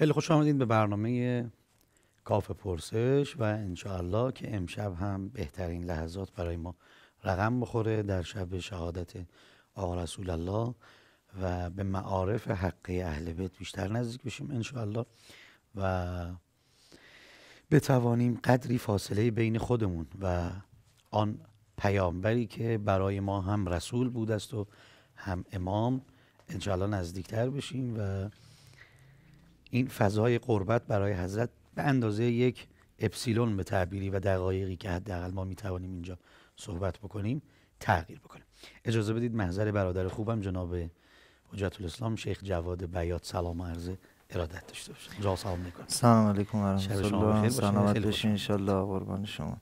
خیلی خوش آمدید به برنامه کاف پرسش و انشاءالله که امشب هم بهترین لحظات برای ما رقم بخوره در شب شهادت آقا رسول الله و به معارف حقی اهل بیت بیشتر نزدیک بشیم انشاءالله و بتوانیم قدری فاصله بین خودمون و آن پیامبری که برای ما هم رسول بود است و هم امام انشاءالله نزدیکتر بشیم و این فضای قربت برای حضرت به اندازه یک اپسیلون به تعبیری و دقایقی که حداقل ما میتوانیم اینجا صحبت بکنیم تغییر بکنیم اجازه بدید محضر برادر خوبم جناب حجت الاسلام شیخ جواد بیات سلام عرض ارادت داشته باشه جا سلام نکنم سلام علیکم و رحمت الله سلامت انشالله قربان شما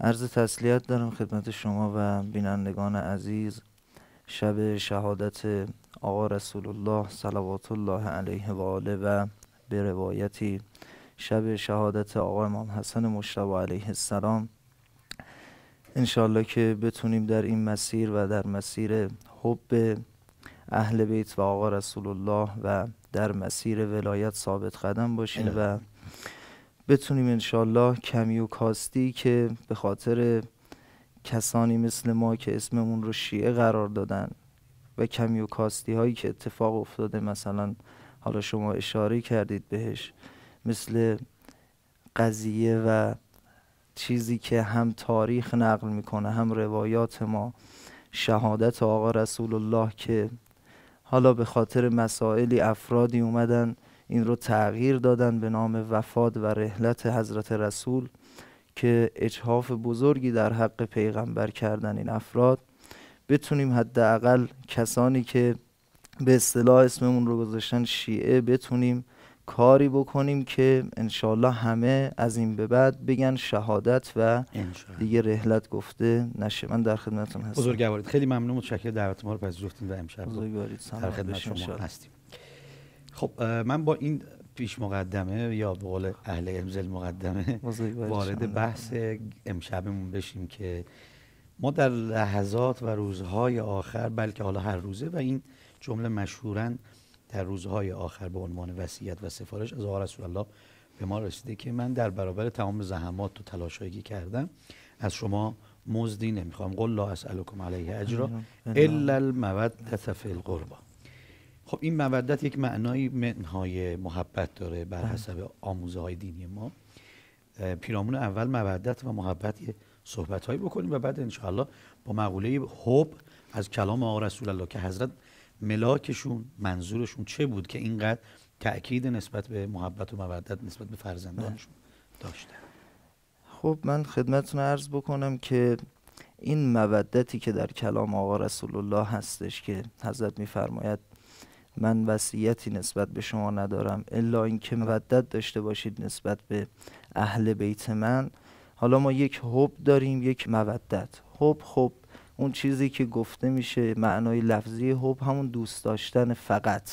عرض تسلیت دارم خدمت شما و بینندگان عزیز شب شهادت آقا رسول الله صلوات الله علیه و آله و به روایتی شب شهادت آقا امام حسن مشتبه علیه السلام انشالله که بتونیم در این مسیر و در مسیر حب اهل بیت و آقا رسول الله و در مسیر ولایت ثابت قدم باشیم و بتونیم انشالله کمی و کاستی که به خاطر کسانی مثل ما که اسممون رو شیعه قرار دادن و و کاستی هایی که اتفاق افتاده مثلا حالا شما اشاره کردید بهش مثل قضیه و چیزی که هم تاریخ نقل میکنه هم روایات ما شهادت آقا رسول الله که حالا به خاطر مسائلی افرادی اومدن این رو تغییر دادن به نام وفاد و رحلت حضرت رسول که اجحاف بزرگی در حق پیغمبر کردن این افراد بتونیم حداقل کسانی که به اصطلاح اسممون رو گذاشتن شیعه بتونیم کاری بکنیم که انشالله همه از این به بعد بگن شهادت و دیگه رهلت گفته نشه من در خدمتتون هستم بزرگوارید خیلی ممنون متشکر دعوت ما رو پذیرفتین و امشب بزرگوارید در خدمت شما هستیم خب من با این پیش مقدمه یا به قول اهل امزل مقدمه وارد بحث امشبمون بشیم که ما در لحظات و روزهای آخر بلکه حالا هر روزه و این جمله مشهورا در روزهای آخر به عنوان وصیت و سفارش از آقا رسول الله به ما رسیده که من در برابر تمام زحمات و تلاشایی کردم از شما مزدی نمیخوام قل لا اسالکم علیه اجرا الا المودت فی القربا خب این مودت یک معنای منهای محبت داره بر بله. حسب آموزه های دینی ما پیرامون اول مودت و محبت صحبت هایی بکنیم و بعد انشاءالله با مقوله حب از کلام آقا رسول الله که حضرت ملاکشون منظورشون چه بود که اینقدر تأکید نسبت به محبت و مودت نسبت به فرزندانشون داشته خب من خدمتتون عرض بکنم که این مودتی که در کلام آقا رسول الله هستش که حضرت میفرماید من وصیتی نسبت به شما ندارم الا اینکه مودت داشته باشید نسبت به اهل بیت من حالا ما یک حب داریم یک مودت حب خب اون چیزی که گفته میشه معنای لفظی حب همون دوست داشتن فقط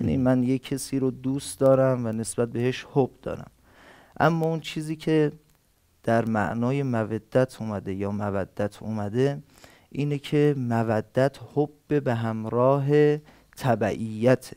یعنی من یک کسی رو دوست دارم و نسبت بهش حب دارم اما اون چیزی که در معنای مودت اومده یا مودت اومده اینه که مودت حب به همراه تبعیت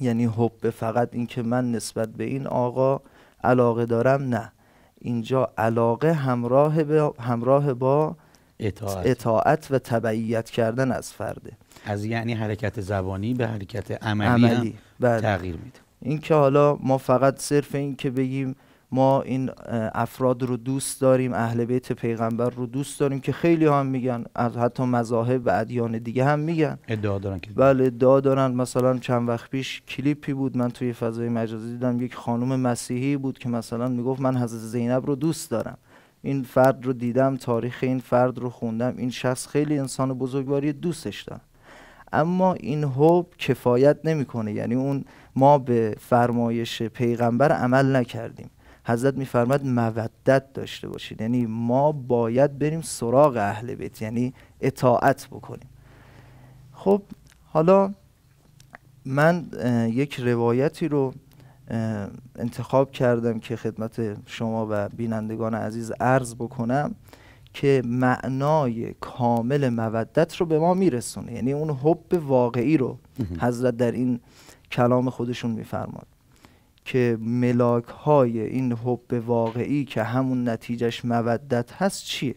یعنی حب فقط اینکه من نسبت به این آقا علاقه دارم نه اینجا علاقه همراه با, همراه با اطاعت. اطاعت و تبعیت کردن از فرده از یعنی حرکت زبانی به حرکت عملی, عملی. بله. تغییر میده این که حالا ما فقط صرف این که بگیم ما این افراد رو دوست داریم اهل بیت پیغمبر رو دوست داریم که خیلی هم میگن از حتی مذاهب و ادیان دیگه هم میگن ادعا دارن که بله ادعا دارن مثلا چند وقت پیش کلیپی بود من توی فضای مجازی دیدم یک خانم مسیحی بود که مثلا میگفت من حضرت زینب رو دوست دارم این فرد رو دیدم تاریخ این فرد رو خوندم این شخص خیلی انسان بزرگواری دوستش دارم اما این حب کفایت نمیکنه یعنی اون ما به فرمایش پیغمبر عمل نکردیم حضرت میفرماد مودت داشته باشید یعنی ما باید بریم سراغ اهل بیت یعنی اطاعت بکنیم خب حالا من یک روایتی رو انتخاب کردم که خدمت شما و بینندگان عزیز عرض بکنم که معنای کامل مودت رو به ما میرسونه یعنی اون حب واقعی رو حضرت در این کلام خودشون میفرماد که ملاک های این حب واقعی که همون نتیجش مودت هست چیه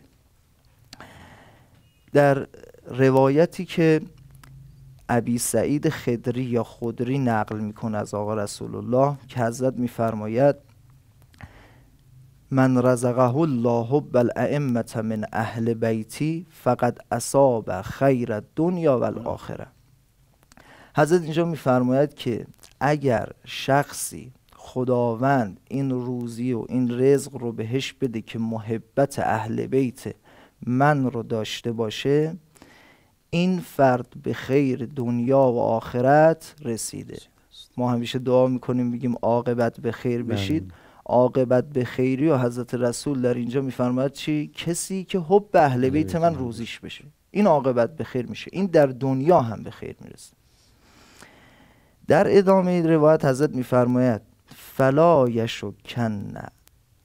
در روایتی که ابی سعید خدری یا خدری نقل میکنه از آقا رسول الله که حضرت میفرماید من رزقه الله بالائمه من اهل بیتی فقط اصاب خیر دنیا و الاخره حضرت اینجا میفرماید که اگر شخصی خداوند این روزی و این رزق رو بهش بده که محبت اهل بیت من رو داشته باشه این فرد به خیر دنیا و آخرت رسیده ما همیشه دعا میکنیم میگیم عاقبت به خیر بله. بشید عاقبت به خیری و حضرت رسول در اینجا میفرماید چی کسی که حب اهل بله، بیت من روزیش بشه این عاقبت به خیر میشه این در دنیا هم به خیر میرسه در ادامه روایت حضرت میفرماید فلا کن.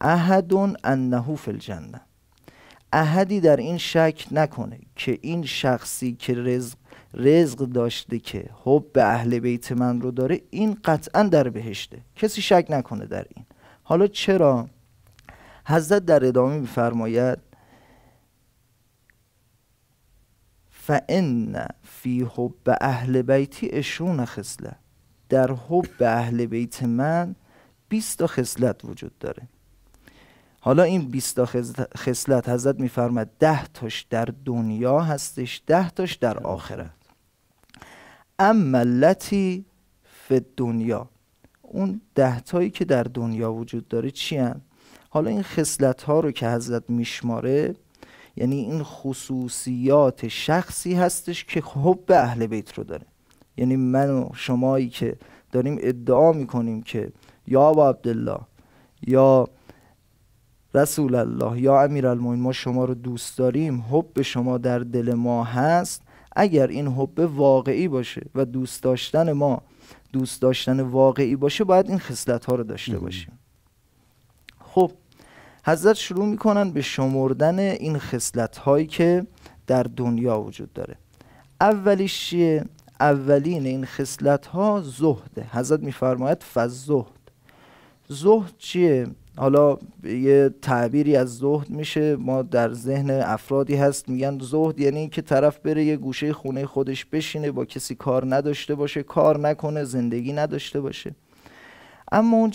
احد انه فی الجنه احدی در این شک نکنه که این شخصی که رزق رزق داشته که حب به اهل بیت من رو داره این قطعا در بهشته کسی شک نکنه در این حالا چرا حضرت در ادامه میفرماید فان فی حب اهل بیتی اشون خصله در حب اهل بیت من 20 تا خصلت وجود داره حالا این 20 تا خصلت حضرت میفرماید 10 تاش در دنیا هستش ده تاش در آخرت اما لتی فی دنیا اون ده تایی که در دنیا وجود داره چی هن؟ حالا این خصلت ها رو که حضرت میشماره یعنی این خصوصیات شخصی هستش که به اهل بیت رو داره یعنی من و شمایی که داریم ادعا میکنیم که یا ابا عبدالله یا رسول الله یا امیر ما شما رو دوست داریم حب شما در دل ما هست اگر این حب واقعی باشه و دوست داشتن ما دوست داشتن واقعی باشه باید این خصلت ها رو داشته باشیم خب حضرت شروع میکنن به شمردن این خصلت هایی که در دنیا وجود داره اولیش چیه اولین این خصلت ها زهده حضرت میفرماید فزهد زهد چیه حالا یه تعبیری از زهد میشه ما در ذهن افرادی هست میگن زهد یعنی اینکه طرف بره یه گوشه خونه خودش بشینه با کسی کار نداشته باشه کار نکنه زندگی نداشته باشه اما اون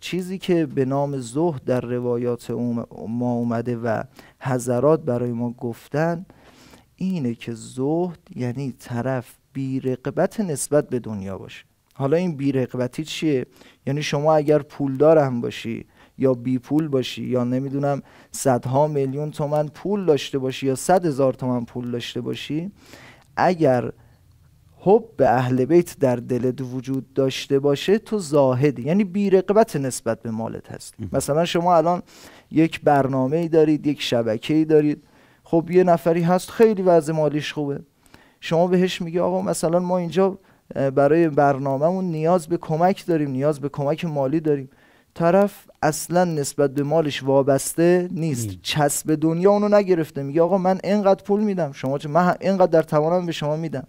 چیزی که به نام زهد در روایات ما اومده و حضرات برای ما گفتن اینه که زهد یعنی طرف بیرقبت نسبت به دنیا باشه حالا این بیرقبتی چیه یعنی شما اگر پولدار هم باشی یا بی پول باشی یا نمیدونم صدها میلیون تومن پول داشته باشی یا صد هزار تومن پول داشته باشی اگر حب به اهل بیت در دلت وجود داشته باشه تو زاهدی یعنی بیرقبت نسبت به مالت هست مثلا شما الان یک برنامه ای دارید یک شبکه دارید خب یه نفری هست خیلی وضع مالیش خوبه شما بهش میگه آقا مثلا ما اینجا برای برنامهمون نیاز به کمک داریم نیاز به کمک مالی داریم طرف اصلا نسبت به مالش وابسته نیست چسب دنیا اونو نگرفته میگه آقا من اینقدر پول میدم شما چه من اینقدر در توانم به شما میدم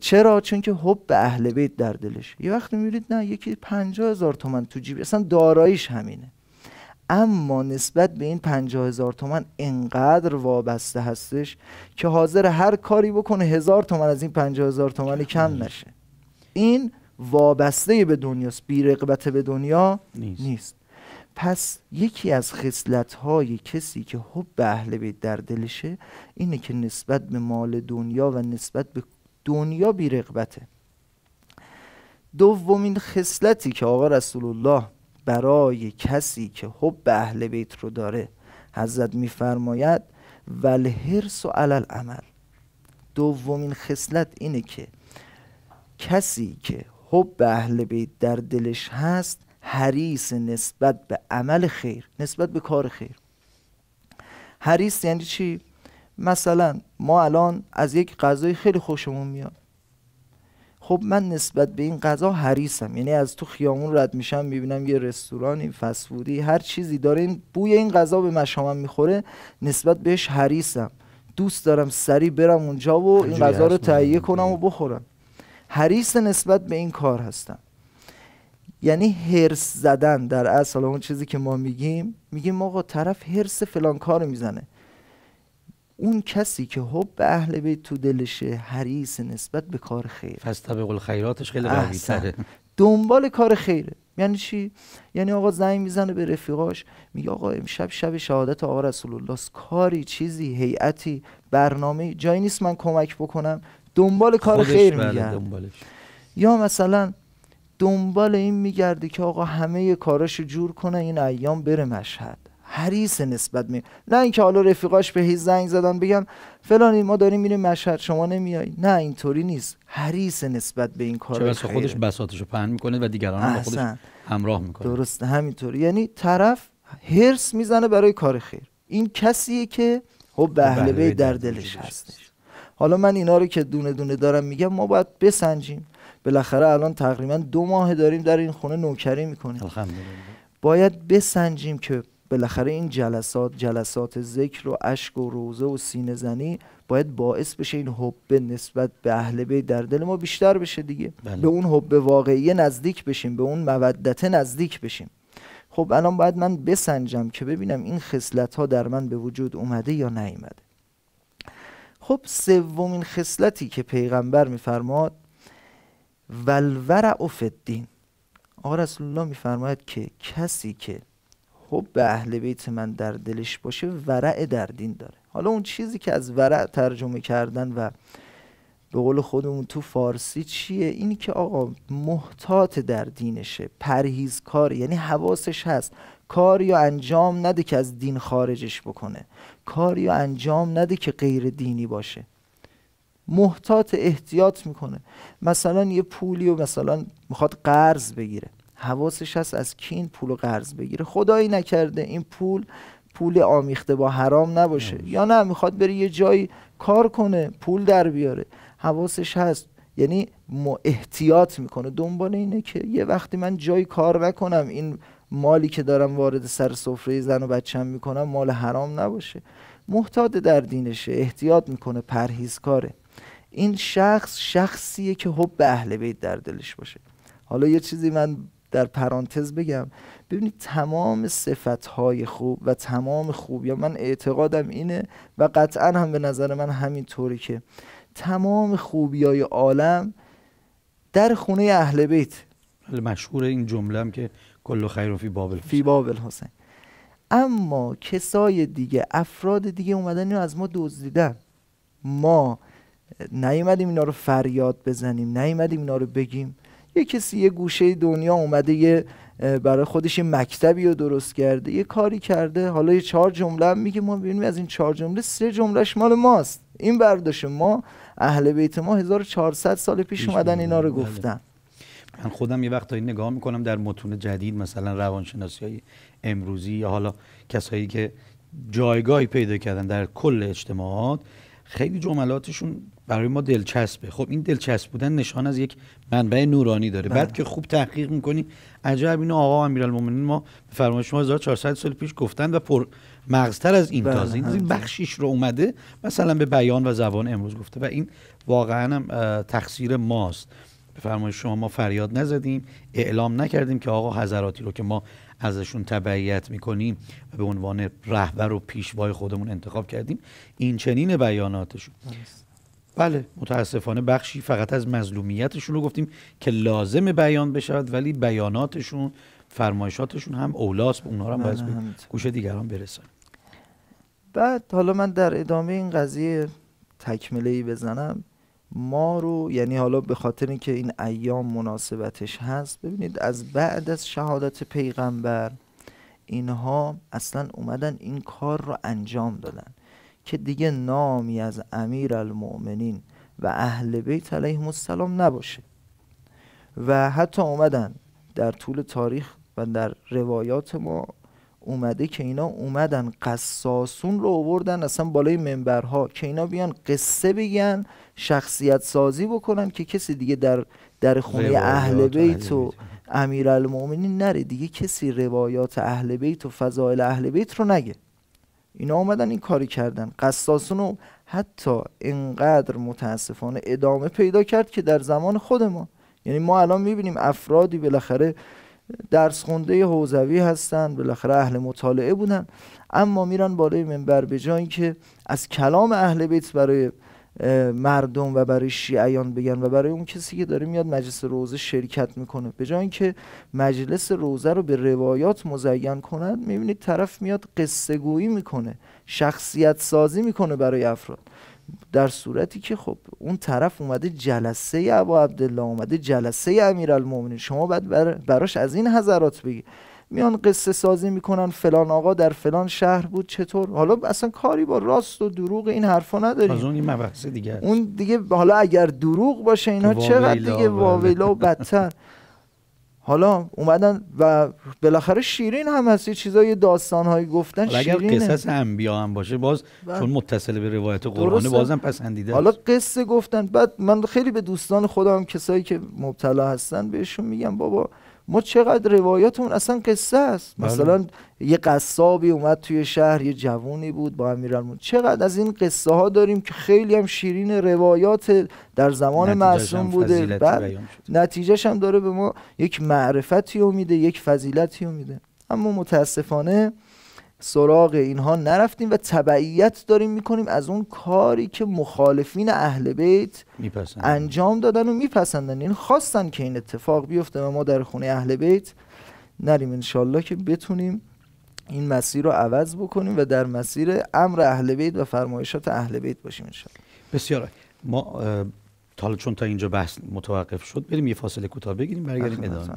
چرا چون که حب به اهل بیت در دلش یه وقت میبینید نه یکی پنجاه هزار تومن تو جیب اصلا داراییش همینه اما نسبت به این پنجاه هزار تومن انقدر وابسته هستش که حاضر هر کاری بکنه هزار تومن از این پنجاه هزار کم نشه این وابسته به دنیاست بی به دنیا نیست, پس یکی از های کسی که حب اهل بیت در دلشه اینه که نسبت به مال دنیا و نسبت به دنیا رقبته. دومین خصلتی که آقا رسول الله برای کسی که حب اهل بیت رو داره حضرت میفرماید ول حرص و علل عمل دومین خصلت اینه که کسی که حب اهل بیت در دلش هست حریص نسبت به عمل خیر نسبت به کار خیر حریص یعنی چی مثلا ما الان از یک غذای خیلی خوشمون میاد خب من نسبت به این غذا حریصم یعنی از تو خیامون رد میشم میبینم یه رستورانی فسفودی هر چیزی داره این بوی این غذا به مشامم میخوره نسبت بهش حریصم دوست دارم سریع برم اونجا و این غذا رو تهیه کنم و بخورم حریص نسبت به این کار هستم یعنی هرس زدن در اصل اون چیزی که ما میگیم میگیم آقا طرف هرس فلان کار میزنه اون کسی که حب خب به اهل بیت تو دلشه حریص نسبت به کار خیر قول خیراتش خیلی قوی دنبال کار خیره یعنی چی یعنی آقا زنگ میزنه به رفیقاش میگه آقا امشب شب شهادت آقا رسول الله کاری چیزی هیئتی برنامه جایی نیست من کمک بکنم دنبال کار خیر بله، میگه. یا مثلا دنبال این میگرده که آقا همه کاراشو جور کنه این ایام بره مشهد حریص نسبت می نه اینکه حالا رفیقاش به هی زنگ زدن بگن فلانی ما داریم میریم مشهد شما نمیای نه اینطوری نیست حریص نسبت به این کار چه خودش بساطشو پهن میکنه و دیگران رو خودش همراه میکنه درست همینطوری یعنی طرف هرس میزنه برای کار خیر این کسیه که خب به در دلش هست حالا من اینا رو که دونه دونه دارم میگم ما باید بسنجیم بالاخره الان تقریبا دو ماه داریم در این خونه نوکری میکنیم باید بسنجیم که بالاخره این جلسات جلسات ذکر و اشک و روزه و سینه زنی باید باعث بشه این حب نسبت به اهل بیت در دل ما بیشتر بشه دیگه بله. به اون حب واقعی نزدیک بشیم به اون مودت نزدیک بشیم خب الان باید من بسنجم که ببینم این خصلت ها در من به وجود اومده یا نیومده خب سومین خصلتی که پیغمبر میفرماد ولورع و فدین آقا رسول الله میفرماید که کسی که خب به اهل بیت من در دلش باشه ورع در دین داره حالا اون چیزی که از ورع ترجمه کردن و به قول خودمون تو فارسی چیه این که آقا محتاط در دینشه پرهیزکار یعنی حواسش هست کار یا انجام نده که از دین خارجش بکنه کار یا انجام نده که غیر دینی باشه محتاط احتیاط میکنه مثلا یه پولی و مثلا میخواد قرض بگیره حواسش هست از کین این پول قرض بگیره خدایی نکرده این پول پول آمیخته با حرام نباشه یا نه میخواد بره یه جایی کار کنه پول در بیاره حواسش هست یعنی احتیاط میکنه دنبال اینه که یه وقتی من جایی کار نکنم این مالی که دارم وارد سر سفره زن و بچم میکنم مال حرام نباشه محتاط در دینشه احتیاط میکنه پرهیزکاره این شخص شخصیه که حب اهل بیت در دلش باشه حالا یه چیزی من در پرانتز بگم ببینید تمام های خوب و تمام خوبی من اعتقادم اینه و قطعا هم به نظر من همینطوری که تمام خوبی های عالم در خونه اهل بیت مشهور این جمله هم که کل خیر و فی بابل فی بابل حسین اما کسای دیگه افراد دیگه اومدن اینو از ما دزدیدن ما نیومدیم اینا رو فریاد بزنیم نیومدیم اینا رو بگیم یه کسی یه گوشه دنیا اومده یه برای خودش یه مکتبی رو درست کرده یه کاری کرده حالا یه چهار جمله میگه ما ببینیم از این چهار جمله سه جملهش مال ماست این برداشت ما اهل بیت ما 1400 سال پیش اومدن اینا رو بله. گفتن من خودم یه وقتایی نگاه میکنم در متون جدید مثلا روانشناسی های امروزی یا حالا کسایی که جایگاهی پیدا کردن در کل اجتماعات خیلی جملاتشون برای ما دلچسبه خب این دلچسب بودن نشان از یک منبع نورانی داره بله. بعد که خوب تحقیق میکنی عجب اینو آقا امیرالمومنین ما به شما ما 1400 سال پیش گفتن و پر مغزتر از این بله، تازه این بخشیش رو اومده مثلا به بیان و زبان امروز گفته و این واقعا هم تقصیر ماست به فرمایش شما ما فریاد نزدیم اعلام نکردیم که آقا حضراتی رو که ما ازشون تبعیت میکنیم و به عنوان رهبر و پیشوای خودمون انتخاب کردیم این چنین بیاناتشون بله متاسفانه بخشی فقط از مظلومیتشون رو گفتیم که لازم بیان بشود ولی بیاناتشون فرمایشاتشون هم اولاست به اونها هم باید بله، گوش دیگران برسن بعد حالا من در ادامه این قضیه تکمله ای بزنم ما رو یعنی حالا به خاطر اینکه این ایام مناسبتش هست ببینید از بعد از شهادت پیغمبر اینها اصلا اومدن این کار رو انجام دادن که دیگه نامی از امیر المؤمنین و اهل بیت علیهم السلام نباشه و حتی اومدن در طول تاریخ و در روایات ما اومده که اینا اومدن قصاصون رو آوردن اصلا بالای منبرها که اینا بیان قصه بگن شخصیت سازی بکنن که کسی دیگه در در خونه اهل بیت و امیرالمومنین نره دیگه کسی روایات اهل بیت و فضایل اهل بیت رو نگه اینا اومدن این کاری کردن قصاصون رو حتی انقدر متاسفانه ادامه پیدا کرد که در زمان خود ما یعنی ما الان میبینیم افرادی بالاخره درس خونده حوزوی هستند، بالاخره اهل مطالعه بودن اما میرن بالای منبر به جای که از کلام اهل بیت برای مردم و برای شیعیان بگن و برای اون کسی که داره میاد مجلس روزه شرکت میکنه به جای اینکه مجلس روزه رو به روایات مزین کند میبینید طرف میاد قصه گویی میکنه شخصیت سازی میکنه برای افراد در صورتی که خب اون طرف اومده جلسه ابا عبدالله اومده جلسه امیرالمومنین شما باید بر براش از این حضرات بگی میان قصه سازی میکنن فلان آقا در فلان شهر بود چطور حالا اصلا کاری با راست و دروغ این حرفا نداری از اون دیگه اون دیگه حالا اگر دروغ باشه اینها چقدر دیگه واویلا و بدتر حالا اومدن و بالاخره شیرین هم هست یه چیزای داستانهایی گفتن اگر شیرینه. قصص انبیا هم باشه باز بله. چون متصل به روایت قرآن بازم پسندیده حالا قصه گفتن بعد من خیلی به دوستان خودم کسایی که مبتلا هستن بهشون میگم بابا ما چقدر روایاتمون اصلا قصه است بله. مثلا یه قصابی اومد توی شهر یه جوونی بود با امیرالمومنین چقدر از این قصه ها داریم که خیلی هم شیرین روایات در زمان معصوم بوده بعد بله. هم داره به ما یک معرفتی میده یک فضیلتی میده اما متاسفانه سراغ اینها نرفتیم و تبعیت داریم میکنیم از اون کاری که مخالفین اهل بیت میپسندن. انجام دادن و میپسندن این یعنی خواستن که این اتفاق بیفته و ما در خونه اهل بیت نریم انشالله که بتونیم این مسیر رو عوض بکنیم و در مسیر امر اهل بیت و فرمایشات اهل بیت باشیم انشالله بسیار ما تا چون تا اینجا بحث متوقف شد بریم یه فاصله کوتاه بگیریم برگردیم ادامه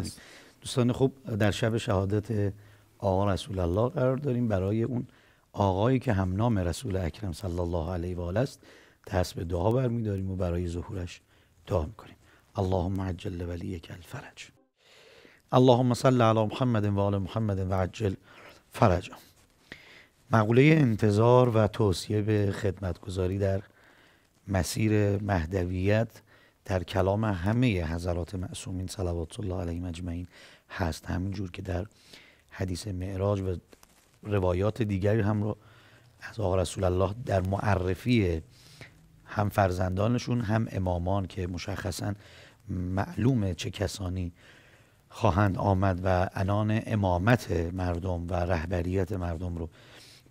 دوستان خوب در شب شهادت آقا رسول الله قرار داریم برای اون آقایی که هم نام رسول اکرم صلی الله علیه و آله است دست به دعا برمیداریم و برای ظهورش دعا میکنیم اللهم عجل یک الفرج اللهم صل علی محمد و آل محمد و عجل فرج مقوله انتظار و توصیه به خدمتگذاری در مسیر مهدویت در کلام همه حضرات معصومین صلوات الله علیهم اجمعین هست همینجور که در حدیث معراج و روایات دیگری هم رو از آقا رسول الله در معرفی هم فرزندانشون هم امامان که مشخصا معلومه چه کسانی خواهند آمد و انان امامت مردم و رهبریت مردم رو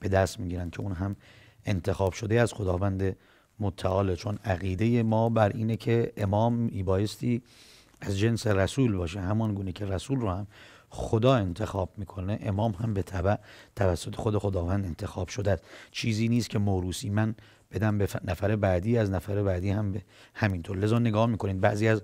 به دست میگیرن که اون هم انتخاب شده از خداوند متعاله چون عقیده ما بر اینه که امام ایبایستی از جنس رسول باشه همان گونه که رسول رو هم خدا انتخاب میکنه امام هم به تبع توسط خود خداوند انتخاب شده چیزی نیست که موروسی من بدم به نفر بعدی از نفر بعدی هم به همینطور لذا نگاه میکنین بعضی از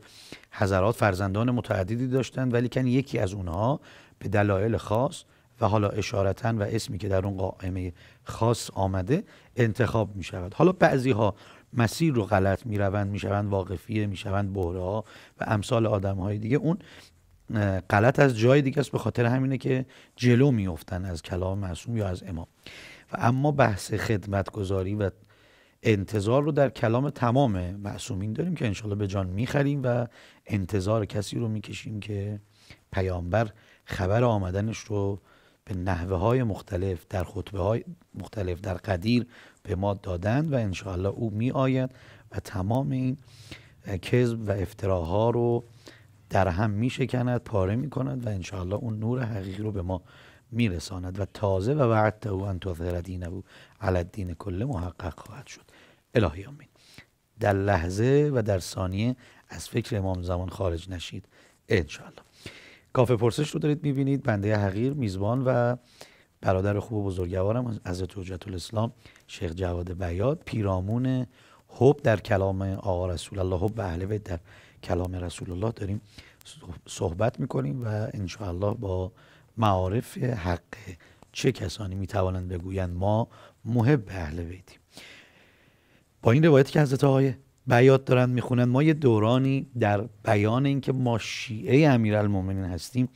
حضرات فرزندان متعددی داشتند ولی کن یکی از اونها به دلایل خاص و حالا اشارتا و اسمی که در اون قائمه خاص آمده انتخاب میشود حالا بعضی ها مسیر رو غلط میروند میشوند واقفیه میشوند شوند ها و امثال آدم های دیگه اون غلط از جای دیگه است به خاطر همینه که جلو میفتن از کلام معصوم یا از امام و اما بحث خدمتگذاری و انتظار رو در کلام تمام معصومین داریم که انشالله به جان میخریم و انتظار کسی رو میکشیم که پیامبر خبر آمدنش رو به نحوه های مختلف در خطبه های مختلف در قدیر به ما دادند و انشاءالله او میآید و تمام این کذب و افتراها رو در هم شکند، پاره کند و انشاءالله اون نور حقیقی رو به ما میرساند و تازه و وعد او ان تظهر دینه او الدین کل محقق خواهد شد الهی آمین در لحظه و در ثانیه از فکر امام زمان خارج نشید انشاءالله کافه پرسش رو دارید میبینید بنده حقیر میزبان و برادر خوب و بزرگوارم از توجهت الاسلام شیخ جواد بیاد پیرامون حب در کلام آقا رسول الله حب اهل بیت در کلام رسول الله داریم صحبت میکنیم و الله با معارف حق چه کسانی میتوانند بگویند ما محب اهل بیتیم با این روایت که حضرت آقای بیات دارند میخونند ما یه دورانی در بیان اینکه ما شیعه امیرالمومنین هستیم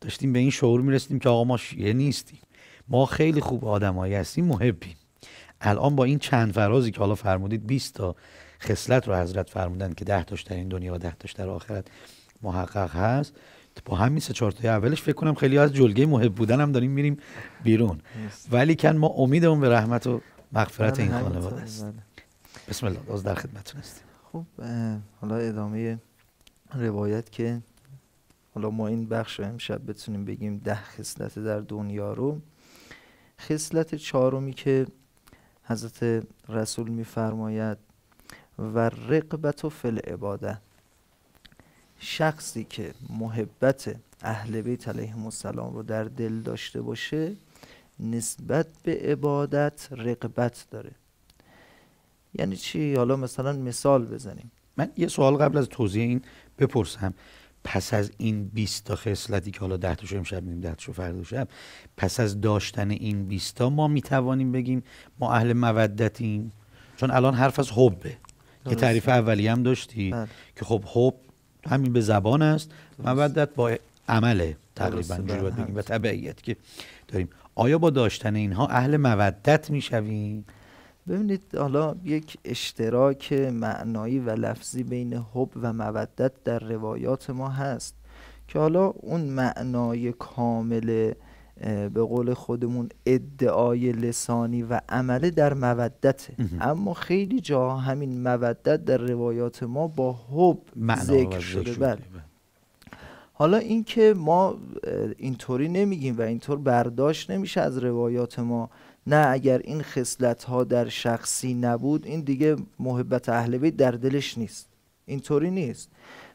داشتیم به این شعور میرسیدیم که آقا ما شیعه نیستیم ما خیلی خوب آدمایی هستیم محبیم الان با این چند فرازی که حالا فرمودید 20 تا خصلت رو حضرت فرمودن که ده تاش در این دنیا و ده تاش در آخرت محقق هست با همین سه چهار تای اولش فکر کنم خیلی از جلگه محب بودن هم داریم میریم بیرون ولی کن ما امیدمون به رحمت و مغفرت این بله، بله، خانواده است بله. بسم الله باز در خدمتتون هستیم خب حالا ادامه روایت که حالا ما این بخش رو امشب بتونیم بگیم ده خصلت در دنیا رو خصلت چهارمی که حضرت رسول میفرماید و رقبت و فل عباده شخصی که محبت اهل بیت علیهم السلام رو در دل داشته باشه نسبت به عبادت رقبت داره یعنی چی حالا مثلا مثال بزنیم من یه سوال قبل از توضیح این بپرسم پس از این 20 تا خصلتی که حالا 10 تاشو امشب میگیم 10 تاشو فردا شب پس از داشتن این بیستا تا ما میتوانیم بگیم ما اهل مودتیم چون الان حرف از حبه که تعریف اولی هم داشتی بله. که خب هوب همین به زبان است مودت با عمله تقریبا بله، باید بگیم و تبعیت که داریم آیا با داشتن اینها اهل مودت میشویم ببینید حالا یک اشتراک معنایی و لفظی بین حب و مودت در روایات ما هست که حالا اون معنای کامل به قول خودمون ادعای لسانی و عمله در مودت اما خیلی جا همین مودت در روایات ما با حب ذکر شده بله حالا اینکه ما اینطوری نمیگیم و اینطور برداشت نمیشه از روایات ما نه اگر این خصلت ها در شخصی نبود این دیگه محبت اهل بیت در دلش نیست اینطوری نیست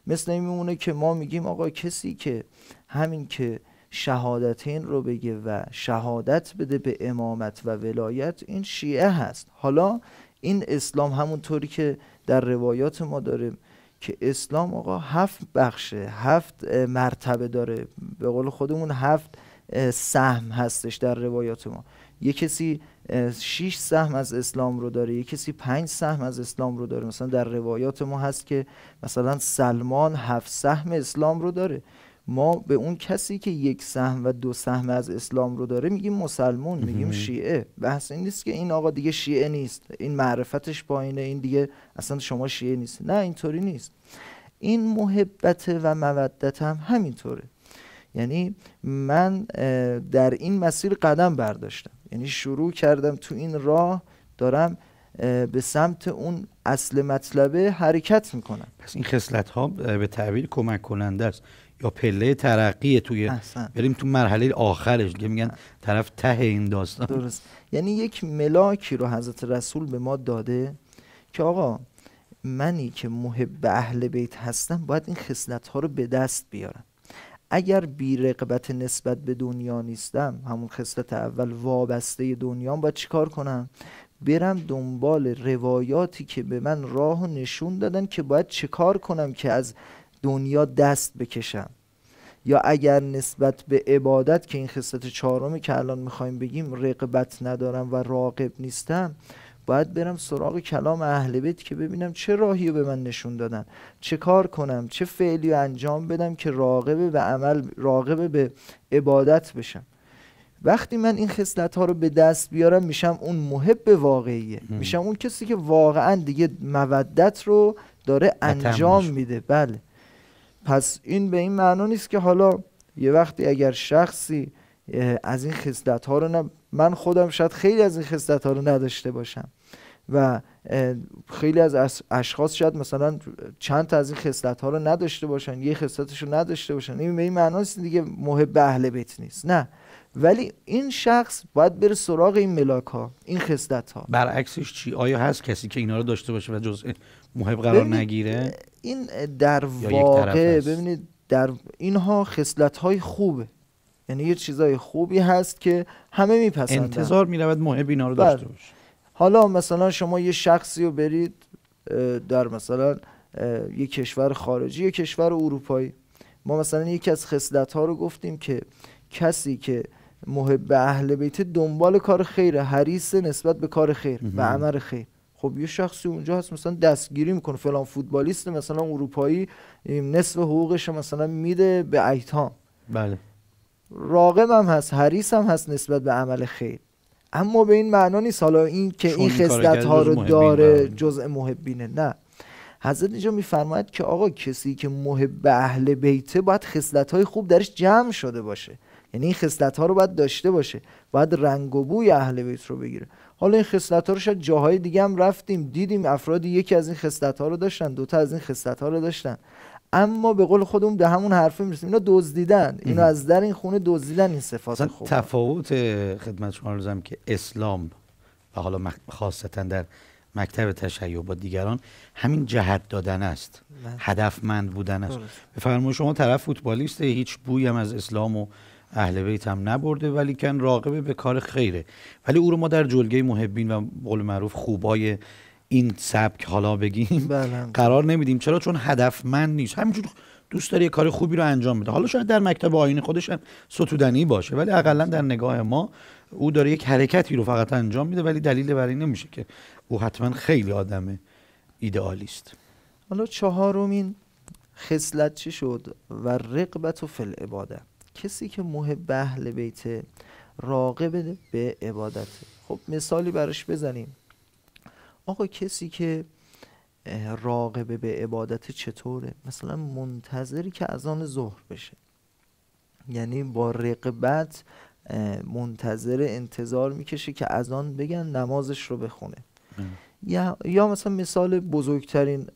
مثل این میمونه که ما میگیم آقا کسی که همین که شهادتین رو بگه و شهادت بده به امامت و ولایت این شیعه هست حالا این اسلام همونطوری که در روایات ما داره که اسلام آقا هفت بخشه هفت مرتبه داره به قول خودمون هفت سهم هستش در روایات ما یه کسی شیش سهم از اسلام رو داره یه کسی پنج سهم از اسلام رو داره مثلا در روایات ما هست که مثلا سلمان هفت سهم اسلام رو داره ما به اون کسی که یک سهم و دو سهم از اسلام رو داره میگیم مسلمون میگیم شیعه بحث این نیست که این آقا دیگه شیعه نیست این معرفتش پایینه این دیگه اصلا شما شیعه نیست نه اینطوری نیست این محبت و مودت هم همینطوره یعنی من در این مسیر قدم برداشتم یعنی شروع کردم تو این راه دارم به سمت اون اصل مطلبه حرکت میکنم پس این خصلت ها به تعبیر کمک کننده است یا پله ترقی توی بریم تو مرحله آخرش که میگن طرف ته این داستان درست یعنی یک ملاکی رو حضرت رسول به ما داده که آقا منی که محب اهل بیت هستم باید این خصلت ها رو به دست بیارم اگر بی رقبت نسبت به دنیا نیستم همون خصلت اول وابسته دنیام باید چیکار کنم برم دنبال روایاتی که به من راه و نشون دادن که باید چیکار کنم که از دنیا دست بکشم یا اگر نسبت به عبادت که این خصلت چهارمی که الان میخوایم بگیم رقبت ندارم و راقب نیستم باید برم سراغ کلام اهل بیت که ببینم چه راهی رو به من نشون دادن چه کار کنم چه فعلی رو انجام بدم که راقب به عمل راقب به عبادت بشم وقتی من این خصلت ها رو به دست بیارم میشم اون محب واقعیه میشم اون کسی که واقعا دیگه مودت رو داره انجام میده بله پس این به این معنا نیست که حالا یه وقتی اگر شخصی از این خصلت ها رو من خودم شاید خیلی از این خصلت ها رو نداشته باشم و خیلی از اشخاص شاید مثلا چند تا از این خصلت ها رو نداشته باشن یه خصلتش رو نداشته باشن این به این نیست دیگه محب اهل بیت نیست نه ولی این شخص باید بره سراغ این ملاک ها این خصلت ها برعکسش چی آیا هست کسی که اینا رو داشته باشه و جزء موهب قرار نگیره این در واقع ببینید در اینها خصلت های خوبه یعنی یه چیزای خوبی هست که همه میپسندن انتظار میرود موهب اینا رو داشته بله. باشه حالا مثلا شما یه شخصی رو برید در مثلا یه کشور خارجی یه کشور اروپایی ما مثلا یکی از خصلت ها رو گفتیم که کسی که محب اهل بیت دنبال کار خیره حریص نسبت به کار خیر و عمل خیر خب یه شخصی اونجا هست مثلا دستگیری میکنه فلان فوتبالیست مثلا اروپایی نصف حقوقش مثلا میده به ایتام بله راقم هم هست حریص هم هست نسبت به عمل خیر اما به این معنا نیست حالا این که این خصلت ها رو داره جزء محبینه نه حضرت اینجا میفرماید که آقا کسی که محب اهل بیته باید خصلت های خوب درش جمع شده باشه یعنی این خصلت ها رو باید داشته باشه باید رنگ و بوی اهل بیت رو بگیره حالا این خصلت ها رو شاید جاهای دیگه هم رفتیم دیدیم افرادی یکی از این خصلت ها رو داشتن دوتا از این خصلت ها رو داشتن اما به قول خودمون به همون حرفه میرسیم اینا دزدیدن اینا از در این خونه دزدیدن این صفات خوب تفاوت خدمت شما روزم که اسلام و حالا خاصتا در مکتب تشیع با دیگران همین جهت دادن است بله. هدفمند بودن است بفرمایید شما طرف فوتبالیست هیچ بویی از اسلام و اهل بیت هم نبرده ولی کن راقبه به کار خیره ولی او رو ما در جلگه محبین و قول معروف خوبای این سبک حالا بگیم بله. قرار نمیدیم چرا چون من نیست همینجور دوست داره یه کار خوبی رو انجام میده حالا شاید در مکتب آین خودش هم ستودنی باشه ولی اقلا در نگاه ما او داره یک حرکتی رو فقط انجام میده ولی دلیل برای نمیشه که او حتما خیلی آدم ایدئالیست حالا چهارمین خصلت چی شد و رقبت و فل عباده کسی که محب اهل بیت راقب به عبادت خب مثالی براش بزنیم آقا کسی که راقبه به عبادت چطوره مثلا منتظری که از آن ظهر بشه یعنی با رقبت منتظر انتظار میکشه که از آن بگن نمازش رو بخونه یا مثلا مثال بزرگترین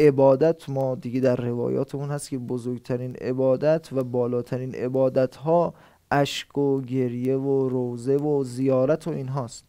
عبادت ما دیگه در روایاتمون هست که بزرگترین عبادت و بالاترین عبادت ها اشک و گریه و روزه و زیارت و این هاست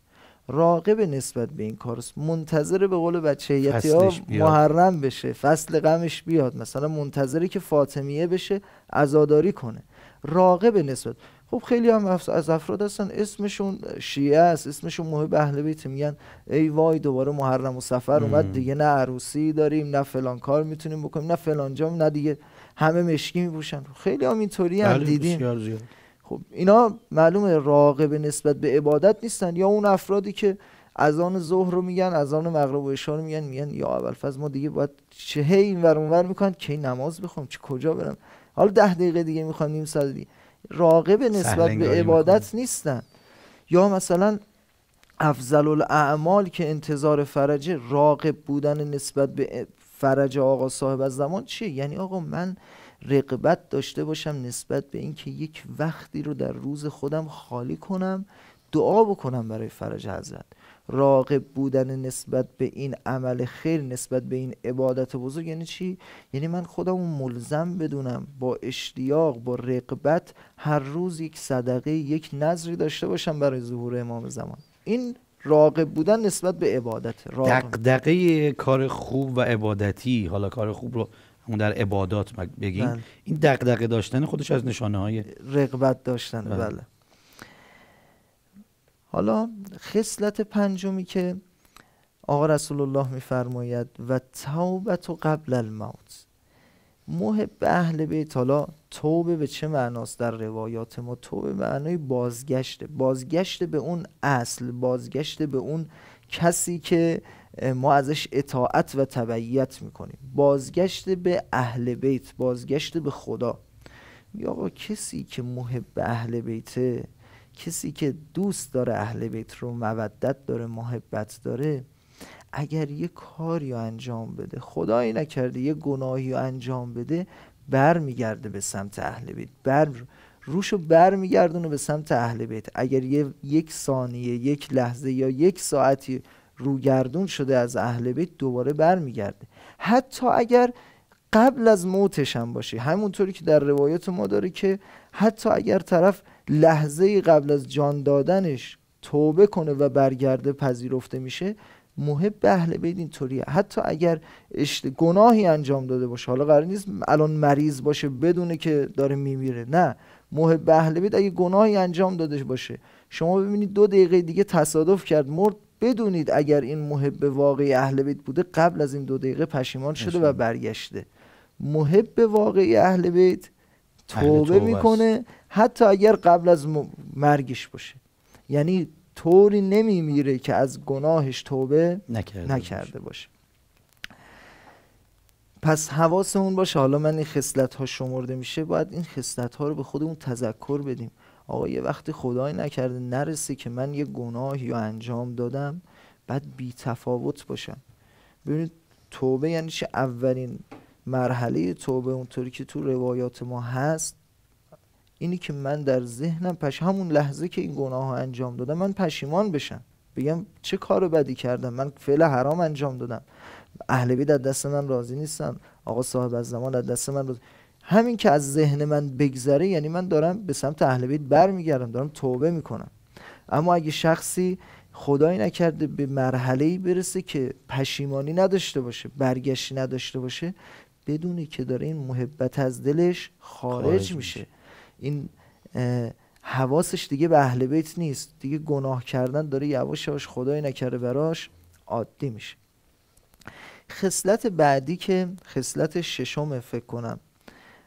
راقب نسبت به این کارست منتظر به قول بچه ها محرم بشه فصل غمش بیاد مثلا منتظره که فاطمیه بشه ازاداری کنه راقب نسبت خب خیلی هم از افراد هستن اسمشون شیعه است اسمشون محب اهل بیت میگن ای وای دوباره محرم و سفر اومد دیگه نه عروسی داریم نه فلان کار میتونیم بکنیم نه فلان جام نه دیگه همه مشکی میپوشن خیلی هم اینطوری هم بله، دیدیم خب اینا معلومه راقب نسبت به عبادت نیستن یا اون افرادی که از آن ظهر رو میگن از آن مغرب و عشا رو میگن میگن یا اول ما دیگه باید چه هی اینور اونور میکنن کی نماز بخوام چه کجا برم حالا ده دقیقه دیگه میخوام نیم ساعت دیگه راقب نسبت به عبادت نیستن یا مثلا افضل الاعمال که انتظار فرجه راقب بودن نسبت به فرج آقا صاحب از زمان چیه یعنی آقا من رقبت داشته باشم نسبت به اینکه یک وقتی رو در روز خودم خالی کنم دعا بکنم برای فرج حضرت راقب بودن نسبت به این عمل خیر نسبت به این عبادت بزرگ یعنی چی یعنی من خودم ملزم بدونم با اشتیاق با رقبت هر روز یک صدقه یک نظری داشته باشم برای ظهور امام زمان این راقب بودن نسبت به عبادت دقدقه کار خوب و عبادتی حالا کار خوب رو همون در عبادات بگیم بله. این دقدقه داشتن خودش از نشانه های رقبت داشتن بله. بله. حالا خصلت پنجمی که آقا رسول الله میفرماید و توبت و قبل الموت محب اهل بیت حالا توبه به چه معناست در روایات ما توبه معنای بازگشت بازگشت به اون اصل بازگشت به اون کسی که ما ازش اطاعت و تبعیت میکنیم بازگشت به اهل بیت بازگشت به خدا یا آقا کسی که محب اهل بیته کسی که دوست داره اهل بیت رو مودت داره محبت داره اگر یه کاری رو انجام بده خدایی نکرده یه گناهی رو انجام بده برمیگرده به سمت اهل بیت بر روش رو برمیگردونه به سمت اهل بیت اگر یک ثانیه یک لحظه یا یک ساعتی روگردون شده از اهل بیت دوباره برمیگرده حتی اگر قبل از موتش هم باشه همونطوری که در روایات ما داره که حتی اگر طرف لحظه قبل از جان دادنش توبه کنه و برگرده پذیرفته میشه محب اهل بیت اینطوریه حتی اگر گناهی انجام داده باشه حالا قرار نیست الان مریض باشه بدونه که داره میمیره نه محب اهل بیت اگه گناهی انجام داده باشه شما ببینید دو دقیقه دیگه تصادف کرد مرد بدونید اگر این محب واقعی اهل بیت بوده قبل از این دو دقیقه پشیمان شده و برگشته محب واقعی اهل بیت توبه, میکنه حتی اگر قبل از مرگش باشه یعنی طوری میره که از گناهش توبه نکرده, نکرده باشه. پس حواسمون باشه حالا من این خصلت ها شمرده میشه باید این خصلت ها رو به خودمون تذکر بدیم آقا یه وقتی خدایی نکرده نرسه که من یه گناهی یا انجام دادم بعد بی تفاوت باشم ببینید توبه یعنی چه اولین مرحله توبه اونطوری که تو روایات ما هست اینی که من در ذهنم پش همون لحظه که این گناه ها انجام دادم من پشیمان بشم بگم چه کار بدی کردم من فعل حرام انجام دادم اهل بیت از دست من راضی نیستن آقا صاحب از زمان از دست من راضی همین که از ذهن من بگذره یعنی من دارم به سمت اهل بیت برمیگردم دارم توبه میکنم اما اگه شخصی خدایی نکرده به مرحله ای برسه که پشیمانی نداشته باشه برگشتی نداشته باشه بدونی که داره این محبت از دلش خارج, میشه این حواسش دیگه به اهل بیت نیست دیگه گناه کردن داره یواش یواش خدای نکره براش عادی میشه خصلت بعدی که خصلت ششم فکر کنم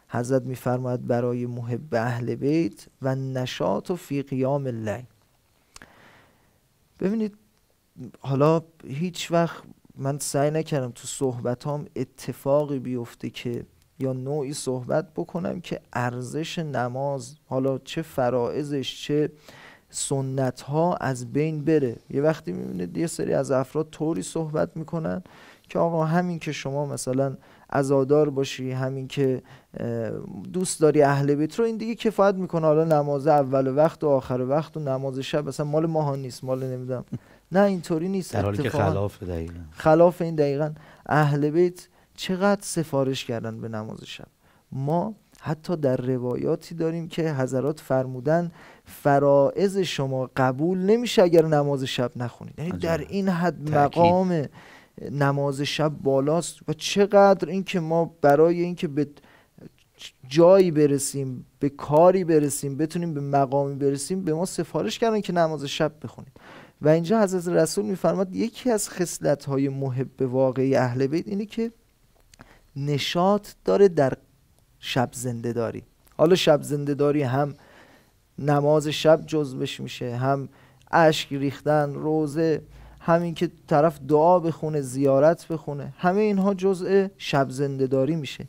حضرت میفرماید برای محب اهل بیت و نشاط و فی قیام اللیل ببینید حالا هیچ وقت من سعی نکردم تو صحبتام اتفاقی بیفته که یا نوعی صحبت بکنم که ارزش نماز حالا چه فرائضش چه سنت ها از بین بره یه وقتی میبینید یه سری از افراد طوری صحبت میکنن که آقا همین که شما مثلا ازادار باشی همین که دوست داری اهل بیت رو این دیگه کفایت میکنه حالا نماز اول وقت و آخر وقت و نماز شب مثلا مال ماها نیست مال نمیدونم نه اینطوری نیست در حالی که خلاف خلاف این دقیقا اهل بیت چقدر سفارش کردن به نماز شب ما حتی در روایاتی داریم که حضرات فرمودن فرائض شما قبول نمیشه اگر نماز شب نخونید یعنی در این حد مقام نماز شب بالاست و چقدر اینکه ما برای اینکه به جایی برسیم به کاری برسیم بتونیم به مقامی برسیم به ما سفارش کردن که نماز شب بخونیم و اینجا حضرت رسول میفرماد یکی از خصلت های محب واقعی اهل بیت اینه که نشاط داره در شب زنده داری حالا شب زنده داری هم نماز شب جزبش میشه هم اشک ریختن روزه همین که طرف دعا بخونه زیارت بخونه همه اینها جزء شب زنده داری میشه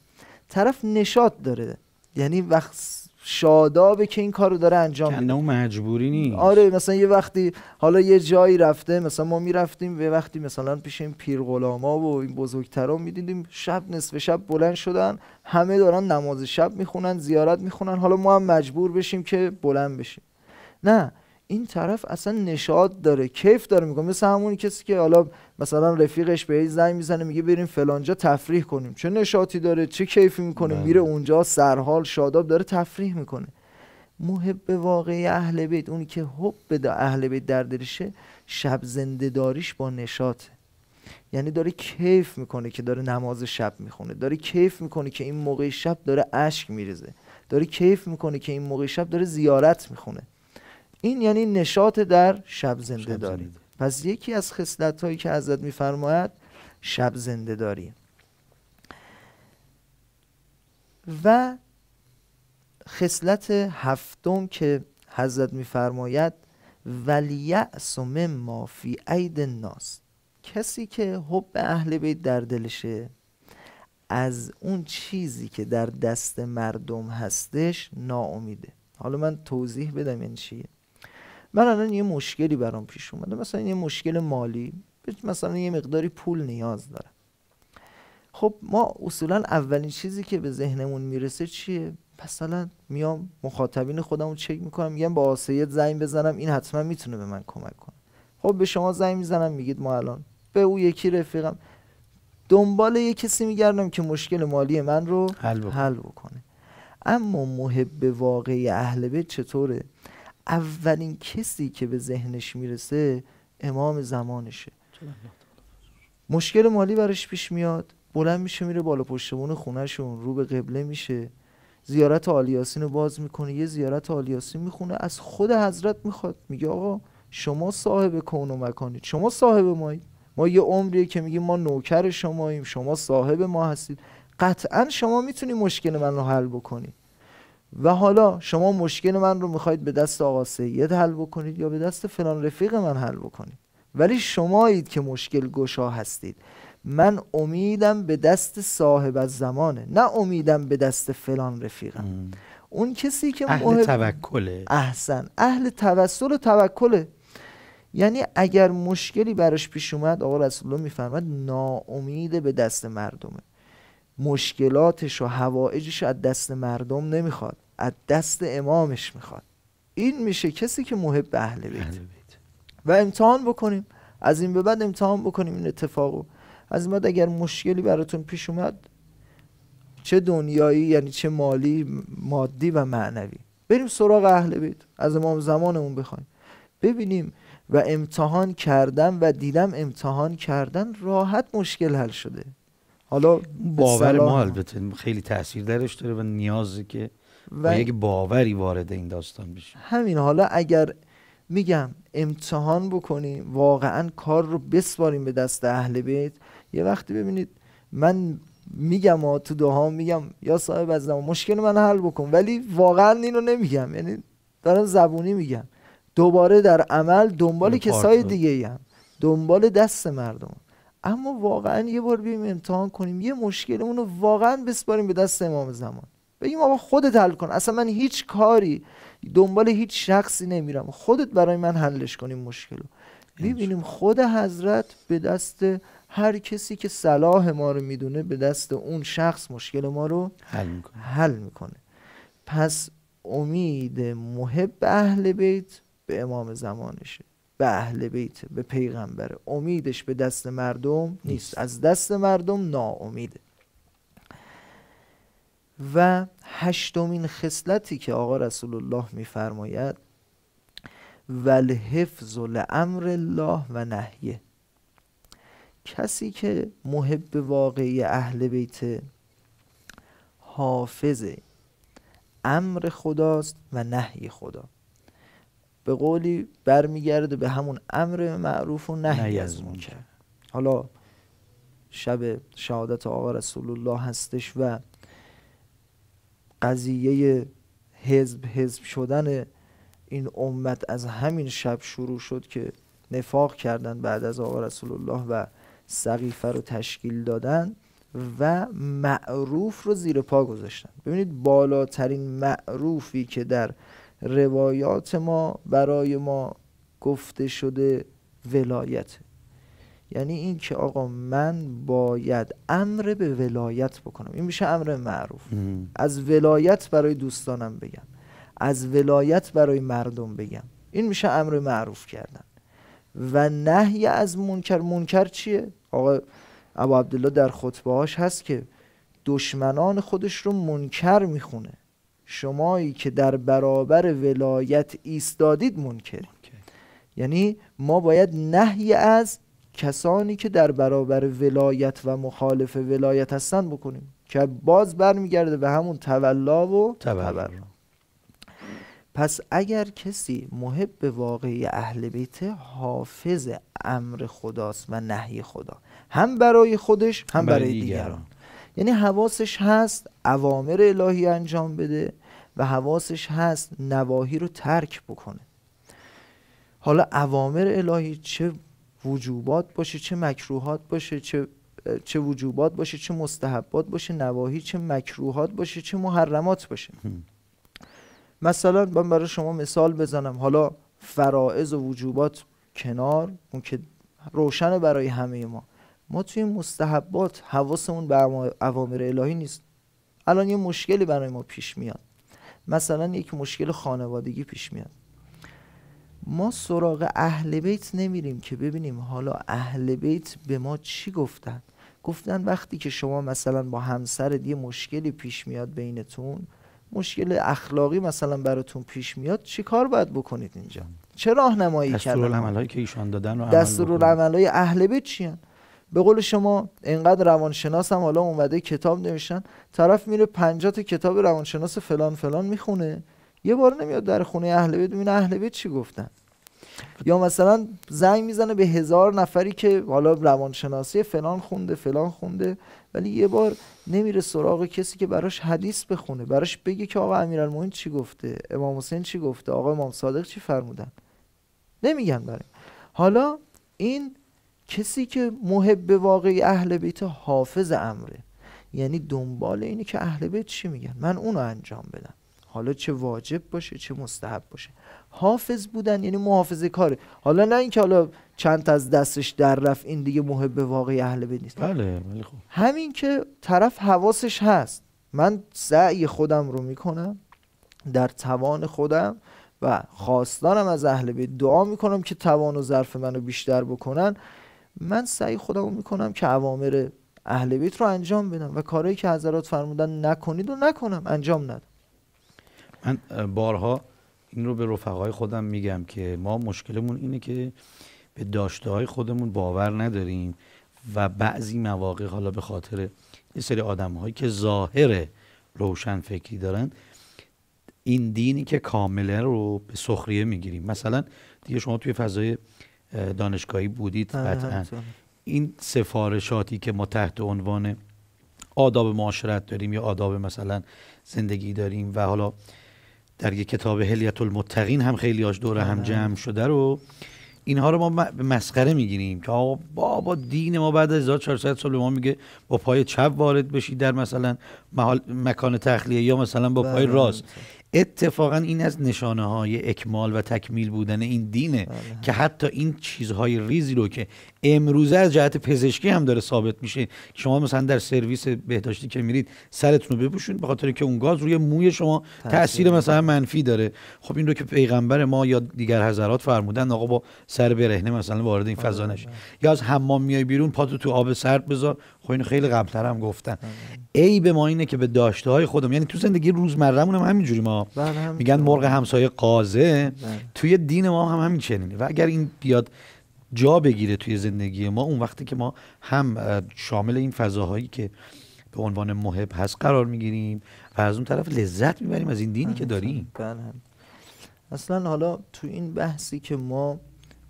طرف نشاط داره یعنی وقت شادابه که این کارو داره انجام میده مجبوری نیست آره مثلا یه وقتی حالا یه جایی رفته مثلا ما میرفتیم یه وقتی مثلا پیش این پیر غلاما و این بزرگترا میدیدیم شب نصف شب بلند شدن همه دارن نماز شب میخونن زیارت میخونن حالا ما هم مجبور بشیم که بلند بشیم نه این طرف اصلا نشاد داره کیف داره میکنه مثل همون کسی که حالا مثلا رفیقش به زنگ میزنه میگه بریم فلانجا تفریح کنیم چه نشاطی داره چه کیفی میکنه بله. میره اونجا سرحال شاداب داره تفریح میکنه محب واقعی اهل بیت اونی که حب به اهل بیت در دلشه شب زنده داریش با نشاطه یعنی داره کیف میکنه که داره نماز شب میخونه داره کیف میکنه که این موقع شب داره اشک میریزه داره کیف میکنه که این موقع شب داره زیارت میخونه این یعنی نشاط در شب زنده, داری پس یکی از خصلت هایی که حضرت میفرماید شب زنده داری و خصلت هفتم که حضرت میفرماید ولیعص ما فی عید الناس کسی که حب اهل بیت در دلشه از اون چیزی که در دست مردم هستش ناامیده حالا من توضیح بدم این چیه من الان یه مشکلی برام پیش اومده مثلا یه مشکل مالی مثلا یه مقداری پول نیاز دارم خب ما اصولا اولین چیزی که به ذهنمون میرسه چیه مثلا میام مخاطبین خودمون چک میکنم میگم با آسیت زنگ بزنم این حتما میتونه به من کمک کنه خب به شما زنگ میزنم میگید ما الان به او یکی رفیقم دنبال یه کسی میگردم که مشکل مالی من رو حل بکنه, اما محب واقعی اهل بیت چطوره اولین کسی که به ذهنش میرسه امام زمانشه مشکل مالی براش پیش میاد بلند میشه میره بالا پشتبون خونهشون رو به قبله میشه زیارت آلیاسین رو باز میکنه یه زیارت آلیاسین میخونه از خود حضرت میخواد میگه آقا شما صاحب کون و مکانید شما صاحب مایید ما یه عمریه که میگیم ما نوکر شماییم شما صاحب ما هستید قطعا شما میتونی مشکل من رو حل بکنید و حالا شما مشکل من رو میخواید به دست آقا سید حل بکنید یا به دست فلان رفیق من حل بکنید ولی شمایید که مشکل گشا هستید من امیدم به دست صاحب از زمانه نه امیدم به دست فلان رفیقم اون کسی که اهل توکله احسن اهل توسل و توکله یعنی اگر مشکلی براش پیش اومد آقا رسول الله میفرماد ناامید به دست مردمه مشکلاتش و هوایجش از دست مردم نمیخواد از دست امامش میخواد این میشه کسی که محب اهل بیت و امتحان بکنیم از این به بعد امتحان بکنیم این اتفاقو از این بعد اگر مشکلی براتون پیش اومد چه دنیایی یعنی چه مالی مادی و معنوی بریم سراغ اهل بیت از امام زمانمون بخوایم ببینیم و امتحان کردن و دیدم امتحان کردن راحت مشکل حل شده حالا باور ما البته خیلی تاثیر درش داره و نیازه که و یک باوری وارد این داستان بشه همین حالا اگر میگم امتحان بکنیم واقعا کار رو بسپاریم به دست اهل بیت یه وقتی ببینید من میگم و تو دوها میگم یا صاحب از مشکل من حل بکن ولی واقعا اینو نمیگم یعنی دارم زبونی میگم دوباره در عمل دنبال کسای دیگه هم دنبال دست مردم اما واقعا یه بار بیایم امتحان کنیم یه مشکل رو واقعا بسپاریم به دست امام زمان بگیم آقا خودت حل کن اصلا من هیچ کاری دنبال هیچ شخصی نمیرم خودت برای من حلش کنیم مشکل رو ببینیم خود حضرت به دست هر کسی که صلاح ما رو میدونه به دست اون شخص مشکل ما رو حل میکنه, حل میکنه. پس امید محب اهل بیت به امام زمانشه به اهل بیت به پیغمبر امیدش به دست مردم نیست از دست مردم ناامیده و هشتمین خصلتی که آقا رسول الله میفرماید ولحفظ لامر الله و نهیه کسی که محب واقعی اهل بیت حافظ امر خداست و نهی خدا به قولی برمیگرده به همون امر معروف و نهی از منکر حالا شب شهادت آقا رسول الله هستش و قضیه حزب حزب شدن این امت از همین شب شروع شد که نفاق کردن بعد از آقا رسول الله و سقیفه رو تشکیل دادن و معروف رو زیر پا گذاشتن ببینید بالاترین معروفی که در روایات ما برای ما گفته شده ولایت یعنی این که آقا من باید امر به ولایت بکنم این میشه امر معروف از ولایت برای دوستانم بگم از ولایت برای مردم بگم این میشه امر معروف کردن و نهی از منکر منکر چیه آقا ابو عبدالله در خطبه هست که دشمنان خودش رو منکر میخونه شمایی که در برابر ولایت ایستادید منکرید یعنی ما باید نهی از کسانی که در برابر ولایت و مخالف ولایت هستند بکنیم که باز برمیگرده به همون تولا و تبر پس اگر کسی محب واقعی اهل بیت حافظ امر خداست و نهی خدا هم برای خودش هم برای دیگران یعنی حواسش هست اوامر الهی انجام بده و حواسش هست نواهی رو ترک بکنه حالا اوامر الهی چه وجوبات باشه چه مکروهات باشه چه چه وجوبات باشه چه مستحبات باشه نواهی چه مکروهات باشه چه محرمات باشه مثلا من برای شما مثال بزنم حالا فرائض و وجوبات کنار اون که روشن برای همه ما ما توی مستحبات حواسمون به اوامر الهی نیست الان یه مشکلی برای ما پیش میاد مثلا یک مشکل خانوادگی پیش میاد ما سراغ اهل بیت نمیریم که ببینیم حالا اهل بیت به ما چی گفتن گفتن وقتی که شما مثلا با همسرت یه مشکلی پیش میاد بینتون مشکل اخلاقی مثلا براتون پیش میاد چی کار باید بکنید اینجا چه راهنمایی کردن دستور که ایشان دادن دستورالعملای اهل بیت چیان به قول شما انقدر روانشناس هم حالا اومده کتاب نمیشن طرف میره پنجات کتاب روانشناس فلان فلان میخونه یه بار نمیاد در خونه اهل بیت ببینه اهل بیت چی گفتن یا مثلا زنگ میزنه به هزار نفری که حالا روانشناسی فلان خونده فلان خونده ولی یه بار نمیره سراغ کسی که براش حدیث بخونه براش بگه که آقا امیرالمومنین چی گفته امام حسین چی گفته آقا امام صادق چی فرمودن نمیگن برای حالا این کسی که محب واقعی اهل بیت حافظ امره یعنی دنبال اینه که اهل بیت چی میگن من اونو انجام بدم حالا چه واجب باشه چه مستحب باشه حافظ بودن یعنی محافظه کاره حالا نه اینکه حالا چند از دستش در رفت این دیگه محب واقعی اهل بیت نیست بله بله خوب. همین که طرف حواسش هست من سعی خودم رو میکنم در توان خودم و خواستانم از اهل بیت دعا میکنم که توان و ظرف منو بیشتر بکنن من سعی خودم میکنم که اوامر اهل بیت رو انجام بدم و کارهایی که حضرات فرمودن نکنید و نکنم انجام ندم من بارها این رو به رفقای خودم میگم که ما مشکلمون اینه که به داشته های خودمون باور نداریم و بعضی مواقع حالا به خاطر یه سری آدم هایی که ظاهر روشن فکری دارن این دینی که کامله رو به سخریه میگیریم مثلا دیگه شما توی فضای دانشگاهی بودید بله، قطعا این سفارشاتی که ما تحت عنوان آداب معاشرت داریم یا آداب مثلا زندگی داریم و حالا در یک کتاب هلیت المتقین هم خیلی آش دوره هم بله. جمع شده رو اینها رو ما به مسخره میگیریم که آقا بابا دین ما بعد از 1400 سال ما میگه با پای چپ وارد بشی در مثلا مکان تخلیه یا مثلا با پای بله، راست اتفاقا این از نشانه های اکمال و تکمیل بودن این دینه بله. که حتی این چیزهای ریزی رو که امروزه از جهت پزشکی هم داره ثابت میشه شما مثلا در سرویس بهداشتی که میرید سرتون رو بپوشید به خاطر که اون گاز روی موی شما تاثیر مثلا منفی داره خب این رو که پیغمبر ما یا دیگر حضرات فرمودن آقا با سر برهنه مثلا وارد این فضا نشه بله. یا از حمام میای بیرون پاتو تو آب سرد بذار خب اینو خیلی قبلتر هم گفتن آره. عیب ما اینه که به داشته های خودم یعنی تو زندگی روزمرهمون هم همینجوری ما بله، هم میگن مرغ همسایه قازه بله. توی دین ما هم همین چنینه و اگر این بیاد جا بگیره توی زندگی ما اون وقتی که ما هم شامل این فضاهایی که به عنوان محب هست قرار میگیریم و از اون طرف لذت میبریم از این دینی که داریم بله اصلا حالا تو این بحثی که ما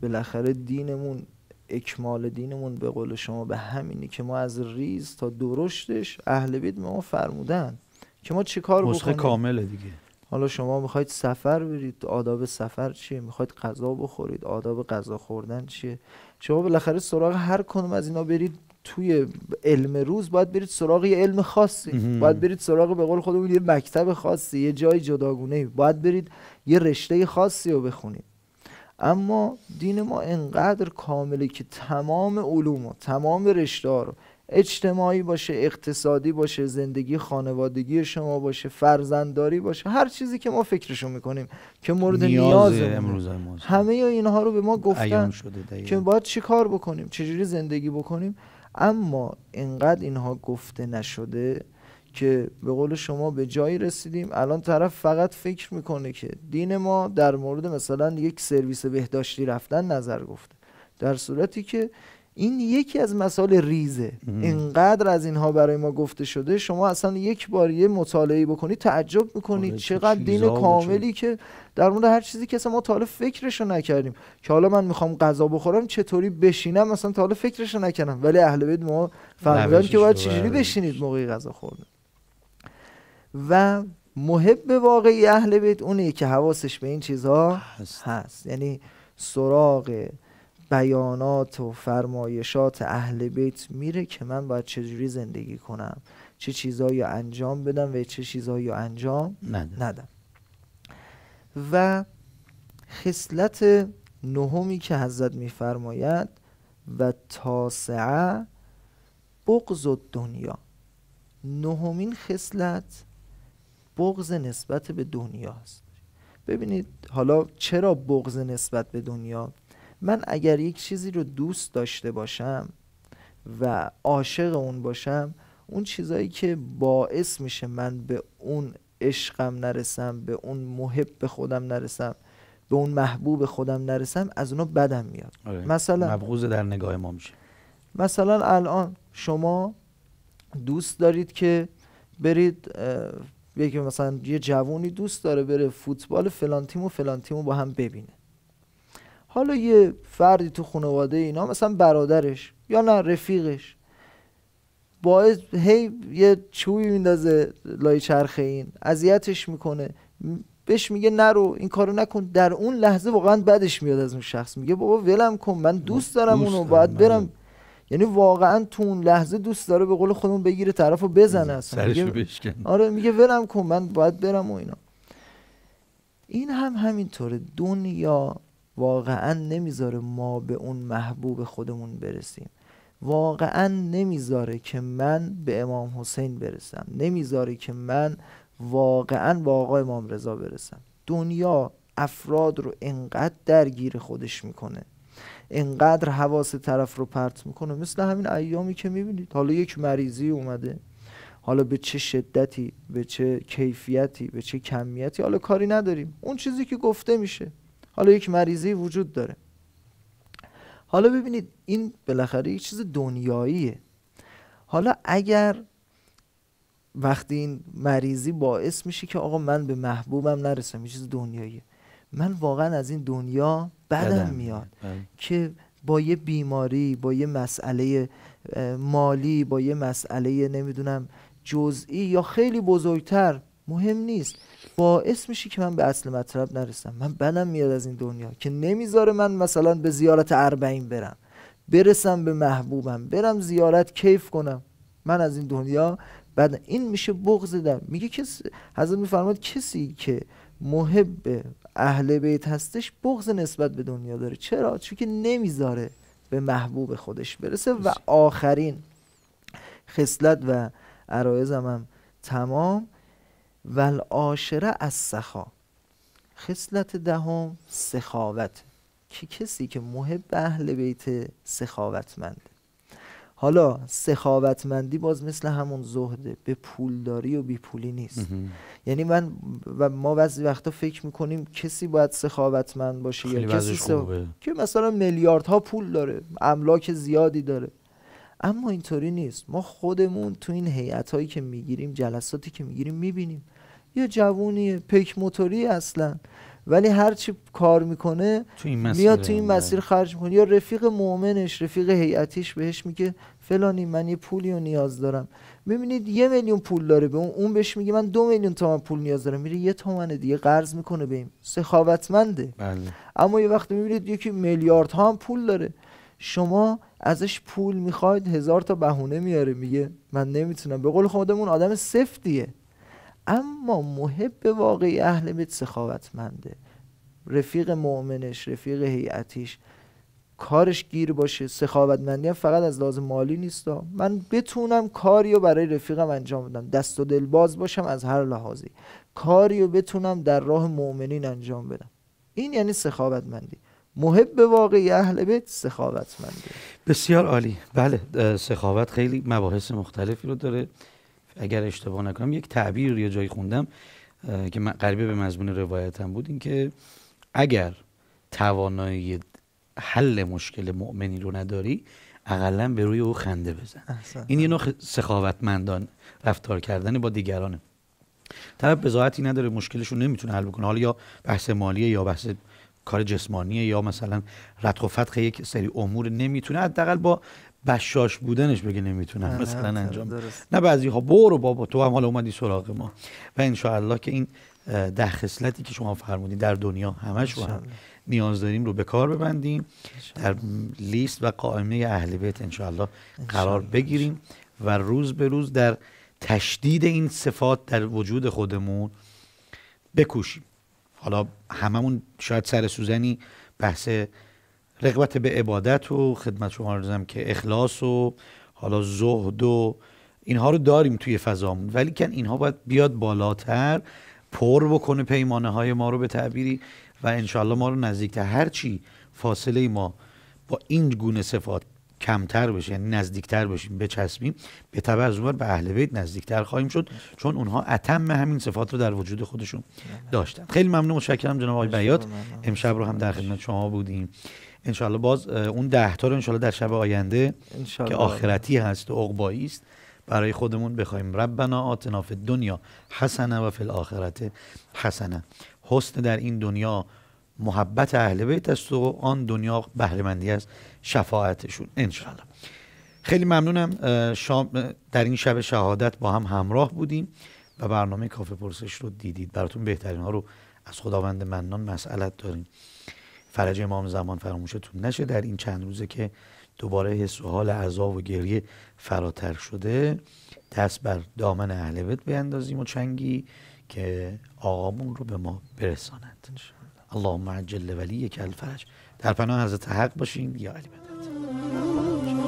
بالاخره دینمون اکمال دینمون به قول شما به همینی که ما از ریز تا درشتش اهل بیت ما فرمودن که ما چه کار بکنیم کامله دیگه حالا شما میخواید سفر برید آداب سفر چیه میخواید غذا بخورید آداب غذا خوردن چیه شما بالاخره سراغ هر کنم از اینا برید توی علم روز باید برید سراغ یه علم خاصی باید برید سراغ به قول خودمون یه مکتب خاصی یه جای جداگونه باید برید یه رشته خاصی رو بخونید اما دین ما انقدر کامله که تمام علوم و تمام رشته رو اجتماعی باشه اقتصادی باشه زندگی خانوادگی شما باشه فرزندداری باشه هر چیزی که ما فکرشو میکنیم که مورد نیاز امروز همه اینها رو به ما گفتن که باید چی کار بکنیم چجوری زندگی بکنیم اما انقدر اینها گفته نشده که به قول شما به جایی رسیدیم الان طرف فقط فکر میکنه که دین ما در مورد مثلا یک سرویس بهداشتی رفتن نظر گفته در صورتی که این یکی از مسائل ریزه اینقدر از اینها برای ما گفته شده شما اصلا یک بار یه مطالعه بکنی تعجب میکنی آره، چقدر دین کاملی که در مورد هر چیزی که اصلا ما تا حالا فکرشو نکردیم که حالا من میخوام غذا بخورم چطوری بشینم اصلا تا حالا فکرشو نکردم ولی اهل بیت ما فهمیدن که باید چجوری بشینید موقعی غذا خوردن و محب واقعی اهل بیت اونی که حواسش به این چیزها هست, یعنی سراغ بیانات و فرمایشات اهل بیت میره که من باید چجوری زندگی کنم چه چیزهایی انجام بدم و چه چیزهایی انجام ندم. و خصلت نهمی که حضرت میفرماید و تاسعه بغض دنیا نهمین خصلت بغض نسبت به دنیا ببینید حالا چرا بغض نسبت به دنیا من اگر یک چیزی رو دوست داشته باشم و عاشق اون باشم اون چیزایی که باعث میشه من به اون عشقم نرسم به اون محب به خودم نرسم به اون محبوب خودم نرسم از اونو بدم میاد آره. مثلا مبغوز در نگاه ما میشه مثلا الان شما دوست دارید که برید یکی مثلا یه جوونی دوست داره بره فوتبال فلان تیم و فلان تیم رو با هم ببینه حالا یه فردی تو خانواده اینا مثلا برادرش یا نه رفیقش باعث هی یه چوبی میندازه لای چرخه این اذیتش میکنه بهش میگه نرو این کارو نکن در اون لحظه واقعا بدش میاد از اون شخص میگه بابا ولم کن من دوست دارم اونو باید برم آره. یعنی واقعا تو اون لحظه دوست داره به قول خودمون بگیره طرفو بزنه اصلا سرشو بشکن آره میگه برم کن من باید برم و اینا این هم همینطوره دنیا واقعا نمیذاره ما به اون محبوب خودمون برسیم واقعا نمیذاره که من به امام حسین برسم نمیذاره که من واقعا با آقا امام رضا برسم دنیا افراد رو انقدر درگیر خودش میکنه انقدر حواس طرف رو پرت میکنه مثل همین ایامی که میبینید حالا یک مریضی اومده حالا به چه شدتی به چه کیفیتی به چه کمیتی حالا کاری نداریم اون چیزی که گفته میشه حالا یک مریضی وجود داره حالا ببینید این بالاخره یک چیز دنیاییه حالا اگر وقتی این مریضی باعث میشه که آقا من به محبوبم نرسم یه چیز دنیاییه من واقعا از این دنیا بدم میاد بله. که با یه بیماری با یه مسئله مالی با یه مسئله نمیدونم جزئی یا خیلی بزرگتر مهم نیست باعث میشه که من به اصل مطلب نرسم من بدم میاد از این دنیا که نمیذاره من مثلا به زیارت اربعین برم برسم به محبوبم برم زیارت کیف کنم من از این دنیا بعد این میشه بغض در میگه کس حضرت میفرماد کسی که محب اهل بیت هستش بغض نسبت به دنیا داره چرا چون که نمیذاره به محبوب خودش برسه و آخرین خصلت و عرایزم هم تمام ول آشره از سخا خصلت دهم سخاوت که کسی که محب اهل بیت سخاوتمند حالا سخاوتمندی باز مثل همون زهده به پولداری و بیپولی نیست یعنی من و ما بعضی وقتا فکر میکنیم کسی باید سخاوتمند باشه یا کسی که مثلا میلیاردها پول داره املاک زیادی داره اما اینطوری نیست ما خودمون تو این هیئت هایی که میگیریم جلساتی که میگیریم میبینیم یه جوونی پیک موتوری اصلا ولی هر چی کار میکنه میاد تو این مسیر بله. خرج میکنه یا رفیق مؤمنش رفیق هیئتیش بهش میگه فلانی من یه پولی رو نیاز دارم میبینید یه میلیون پول داره به اون اون بهش میگه من دو میلیون تومن پول نیاز دارم میره یه تومن دیگه قرض میکنه به این سخاوتمنده بله. اما یه وقت میبینید یکی میلیارد هم پول داره شما ازش پول میخواید هزار تا بهونه میاره میگه من نمیتونم به قول خودمون آدم سفتیه اما محب واقعی اهل بیت سخاوتمنده رفیق مؤمنش رفیق هیئتیش کارش گیر باشه سخاوتمندی هم فقط از لازم مالی نیست من بتونم کاریو برای رفیقم انجام بدم دست و دل باز باشم از هر لحاظی کاریو بتونم در راه مؤمنین انجام بدم این یعنی سخاوتمندی محب واقعی اهل بیت سخاوتمنده بسیار عالی بله سخاوت خیلی مباحث مختلفی رو داره اگر اشتباه نکنم یک تعبیر یا جایی خوندم که قریبه به مضمون روایتم بود این که اگر توانایی حل مشکل مؤمنی رو نداری اقلا به روی او خنده بزن احسن. این یه نوع سخاوتمندان رفتار کردن با دیگرانه طرف بزاعتی نداره رو نمیتونه حل بکنه حالا یا بحث مالیه یا بحث کار جسمانیه یا مثلا رتق و فتخ یک سری امور نمیتونه حداقل با بشاش بودنش بگه نمیتونم آره، مثلا آره، انجام نه بعضی ها خب، برو بابا تو هم حالا اومدی سراغ ما و انشاءالله که این ده خصلتی که شما فرمودین در دنیا همش رو هم نیاز داریم رو به کار ببندیم در لیست و قائمه اهل بیت انشاءالله قرار بگیریم و روز به روز در تشدید این صفات در وجود خودمون بکوشیم حالا هممون شاید سر سوزنی بحث رغبت به عبادت و خدمت شما ارزم که اخلاص و حالا زهد و اینها رو داریم توی فضامون ولی کن اینها باید بیاد بالاتر پر بکنه پیمانه های ما رو به تعبیری و انشالله ما رو نزدیکتر هرچی فاصله ما با این گونه صفات کمتر بشه یعنی نزدیکتر بشیم بچسبیم به تبع از به اهل بیت نزدیکتر خواهیم شد چون اونها اتم همین صفات رو در وجود خودشون داشتن خیلی ممنون شکرم جناب آقای بیات امشب رو هم در خدمت شما بودیم انشالله باز اون ده تا رو انشالله در شب آینده که آخرتی هست و عقبایی است برای خودمون بخوایم ربنا آتنا فی دنیا حسنه و فی الاخرت حسنه حسن در این دنیا محبت اهل بیت است و آن دنیا بهرهمندی از شفاعتشون انشالله خیلی ممنونم شام در این شب شهادت با هم همراه بودیم و برنامه کافه پرسش رو دیدید براتون بهترین ها رو از خداوند منان مسئلت داریم فرج امام زمان فراموشتون نشه در این چند روزه که دوباره حس و حال عذاب و گریه فراتر شده دست بر دامن اهل بیت بیندازیم و چنگی که آقامون رو به ما برسانند اللهم عجل ولی الفرج در پناه حضرت حق باشیم یا علی بدت